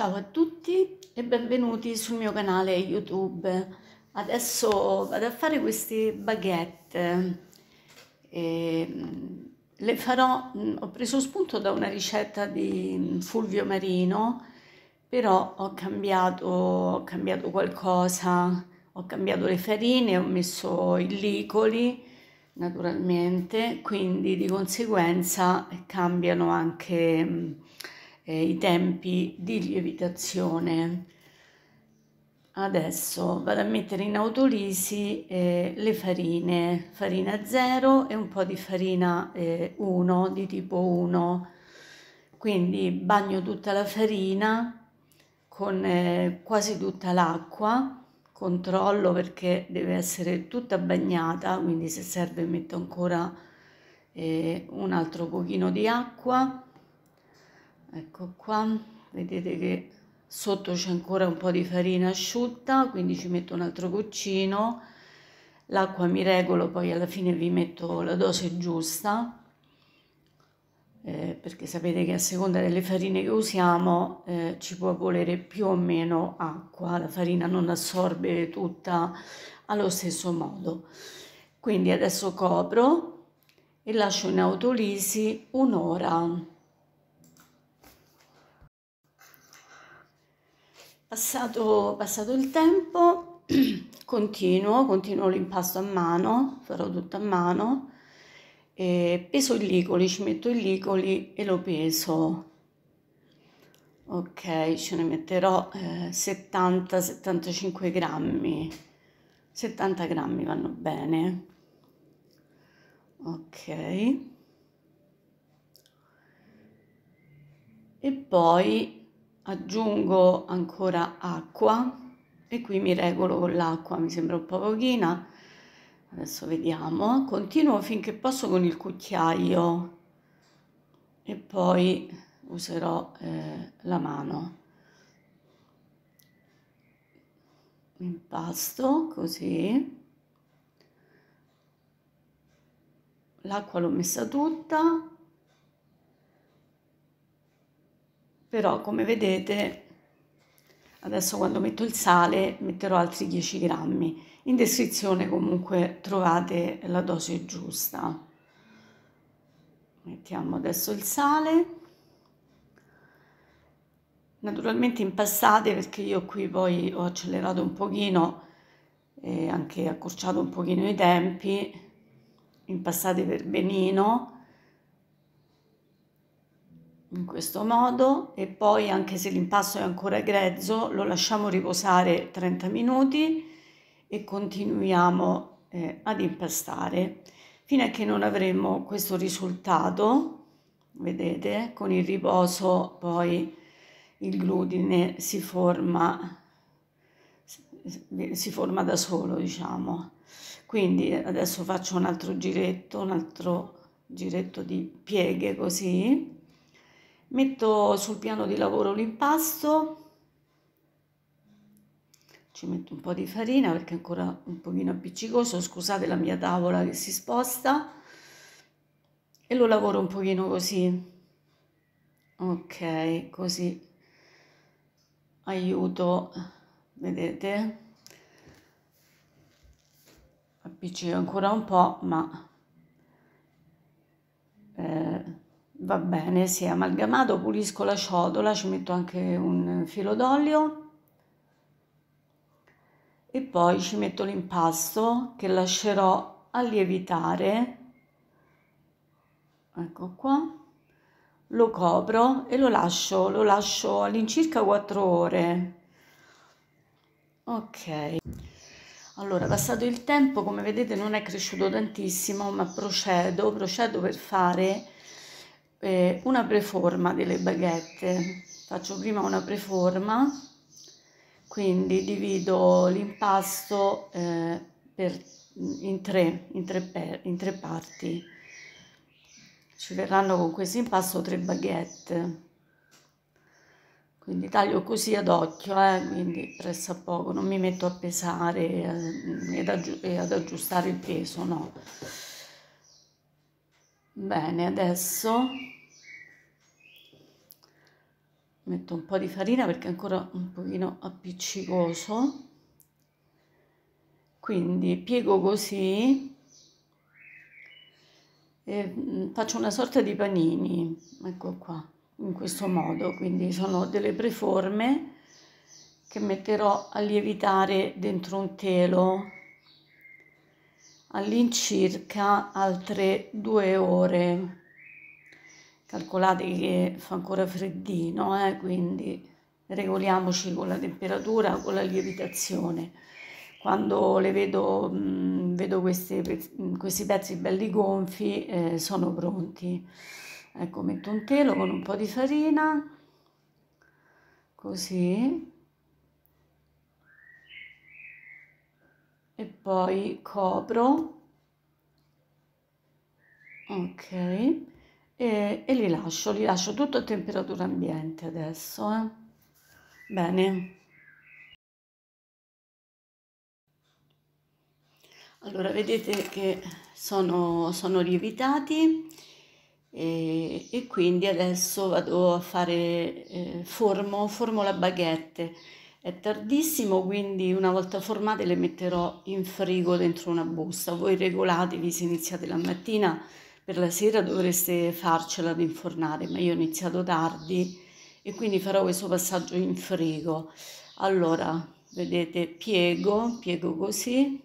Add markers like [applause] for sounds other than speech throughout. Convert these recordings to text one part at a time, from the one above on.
Ciao a tutti e benvenuti sul mio canale YouTube. Adesso vado a fare queste baguette. E mm, le farò, mm, ho preso spunto da una ricetta di mm, Fulvio Marino, però ho cambiato, ho cambiato qualcosa, ho cambiato le farine, ho messo i licoli naturalmente, quindi di conseguenza cambiano anche eh, i tempi di lievitazione. Adesso vado a mettere in autolisi eh, le farine, farina 0 e un po' di farina 1, eh, di tipo 1. Quindi bagno tutta la farina con eh, quasi tutta l'acqua controllo perché deve essere tutta bagnata, quindi se serve metto ancora eh, un altro pochino di acqua ecco qua vedete che sotto c'è ancora un po' di farina asciutta quindi ci metto un altro goccino l'acqua mi regolo poi alla fine vi metto la dose giusta eh, perché sapete che a seconda delle farine che usiamo eh, ci può volere più o meno acqua, la farina non assorbe tutta allo stesso modo. Quindi adesso copro e lascio in autolisi un'ora. Passato, passato, il tempo, [clears throat] continuo, continuo l'impasto a mano, farò tutto a mano, peso i licoli, ci metto i licoli e lo peso. Ok, ce ne metterò eh, 70-75 grammi, 70 grammi vanno bene. Ok. E poi aggiungo ancora acqua e qui mi regolo con l'acqua, mi sembra un po' pochina. Adesso vediamo, continuo finché posso con il cucchiaio e poi userò eh, la mano. Impasto così. L'acqua l'ho messa tutta, però come vedete adesso quando metto il sale metterò altri 10 grammi in descrizione comunque trovate la dose giusta mettiamo adesso il sale naturalmente impastate perché io qui poi ho accelerato un pochino e anche accorciato un pochino i tempi impastate per benino in questo modo e poi anche se l'impasto è ancora grezzo lo lasciamo riposare 30 minuti e continuiamo eh, ad impastare fino a che non avremo questo risultato vedete con il riposo poi il glutine si forma si forma da solo diciamo quindi adesso faccio un altro giretto un altro giretto di pieghe così metto sul piano di lavoro l'impasto ci metto un po' di farina perché è ancora un pochino appiccicoso scusate la mia tavola che si sposta e lo lavoro un pochino così ok così aiuto vedete appiccico ancora un po' ma eh, Va bene, si è amalgamato, pulisco la ciotola, ci metto anche un filo d'olio e poi ci metto l'impasto che lascerò a lievitare. Ecco qua. Lo copro e lo lascio, lo lascio all'incirca 4 ore. Ok. Allora, passato il tempo, come vedete non è cresciuto tantissimo, ma procedo, procedo per fare eh, una preforma delle baguette. Faccio prima una preforma, quindi divido l'impasto eh, in, tre, in, tre in tre parti. Ci verranno con questo impasto tre baguette quindi taglio così ad occhio, eh, quindi pressa poco, non mi metto a pesare eh, e ad, ad aggiustare il peso, no. Bene, adesso metto un po' di farina perché è ancora un pochino appiccicoso. Quindi piego così e mm, faccio una sorta di panini, ecco qua, in questo modo. Quindi sono delle preforme che metterò a lievitare dentro un telo all'incirca altre due ore. Calcolate che fa ancora freddino, eh, quindi regoliamoci con la temperatura, con la lievitazione. Quando le vedo, mh, vedo questi, questi pezzi belli gonfi, eh, sono pronti. Ecco, metto un telo con un po' di farina, così e poi copro ok e, e, li lascio li lascio tutto a temperatura ambiente adesso eh. bene allora vedete che sono, sono lievitati e, e, quindi adesso vado a fare eh, formo, formo la baguette è tardissimo, quindi una volta formate le metterò in frigo dentro una busta. Voi regolatevi se iniziate la mattina, per la sera dovreste farcela ad infornare, ma io ho iniziato tardi e quindi farò questo passaggio in frigo. Allora, vedete, piego, piego così,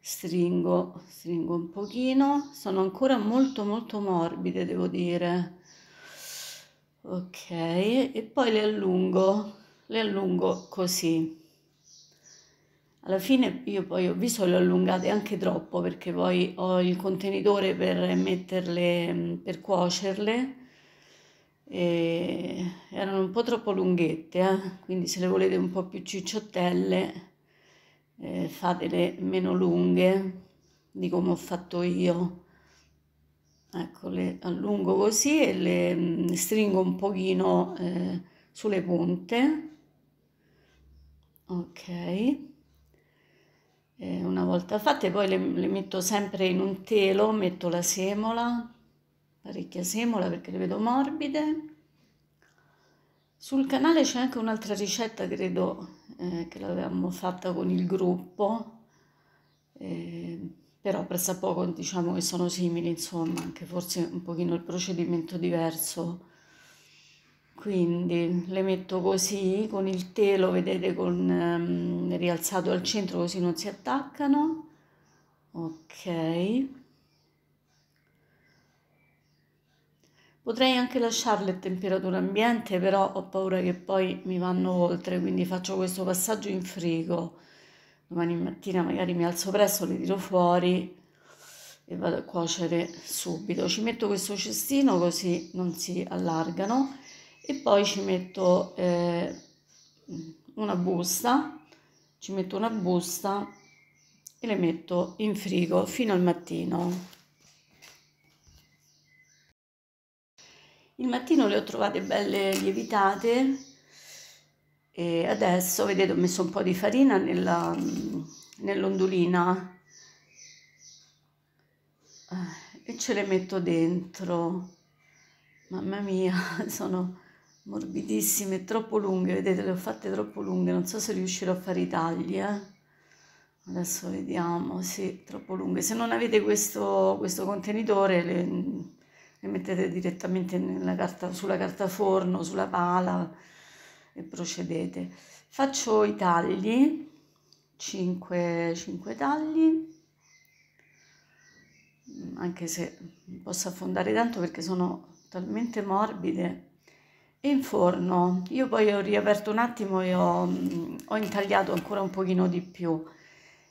stringo, stringo un pochino. Sono ancora molto molto morbide, devo dire. Ok, e poi le allungo le allungo così. Alla fine io poi ho visto le ho allungate anche troppo perché poi ho il contenitore per metterle, per cuocerle. E erano un po' troppo lunghette, eh? quindi se le volete un po' più cicciottelle eh, fatele meno lunghe di come ho fatto io. Ecco, le allungo così e le stringo un pochino eh, sulle punte ok una volta fatte poi le, le, metto sempre in un telo metto la semola parecchia semola perché le vedo morbide sul canale c'è anche un'altra ricetta credo eh, che l'avevamo fatta con il gruppo eh, però pressa poco diciamo che sono simili insomma anche forse un pochino il procedimento diverso quindi le metto così con il telo vedete con ehm, rialzato al centro così non si attaccano ok potrei anche lasciarle a temperatura ambiente però ho paura che poi mi vanno oltre quindi faccio questo passaggio in frigo domani mattina magari mi alzo presto le tiro fuori e vado a cuocere subito ci metto questo cestino così non si allargano e poi ci metto eh, una busta ci metto una busta e le metto in frigo fino al mattino il mattino le ho trovate belle lievitate e adesso vedete ho messo un po' di farina nella, nell'ondulina ah, e ce le metto dentro mamma mia [laughs] sono morbidissime troppo lunghe vedete le ho fatte troppo lunghe non so se riuscirò a fare i tagli eh? adesso vediamo sì troppo lunghe se non avete questo, questo contenitore le, le, mettete direttamente carta, sulla carta forno sulla pala e procedete faccio i tagli 5, 5 tagli anche se posso affondare tanto perché sono talmente morbide in forno io poi ho riaperto un attimo e ho, ho intagliato ancora un pochino di più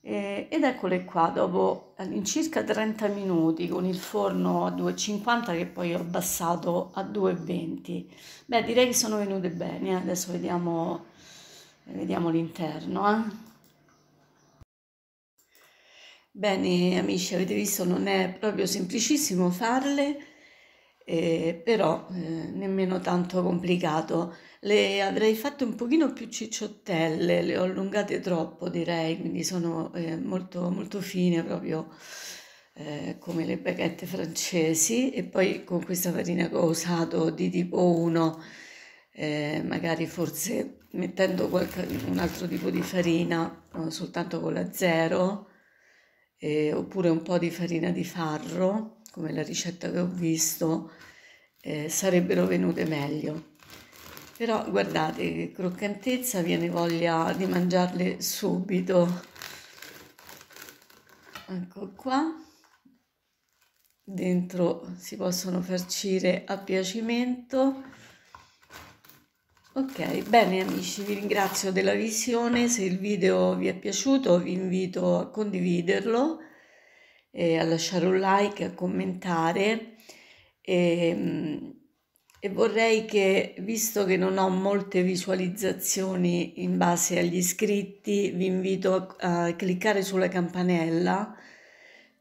eh, ed eccole qua dopo all'incirca eh, 30 minuti con il forno a 2,50 che poi ho abbassato a 2,20 beh direi che sono venute bene eh. adesso vediamo, vediamo l'interno eh. Bene amici, avete visto non è proprio semplicissimo farle, eh, però eh, nemmeno tanto complicato. Le avrei fatte un pochino più cicciottelle, le ho allungate troppo direi, quindi sono eh, molto, molto fine proprio eh, come le baguette francesi e poi con questa farina che ho usato di tipo 1, eh, magari forse mettendo qualche, un altro tipo di farina, eh, soltanto con la 0, oppure un po' di farina di farro come la ricetta che ho visto, eh, sarebbero venute meglio. Però guardate che croccantezza, viene voglia di mangiarle subito. Ecco qua. Dentro si possono farcire a piacimento. Ok, bene amici, vi ringrazio della visione, se il video vi è piaciuto vi invito a condividerlo eh, a lasciare un like, a commentare e, ehm, e vorrei che, visto che non ho molte visualizzazioni in base agli iscritti, vi invito a, a cliccare sulla campanella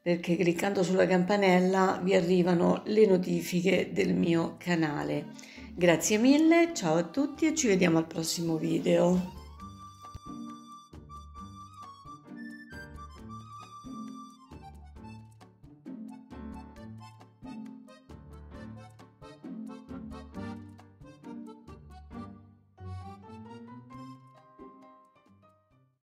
perché cliccando sulla campanella vi arrivano le notifiche del mio canale. Grazie mille, ciao a tutti e ci vediamo al prossimo video.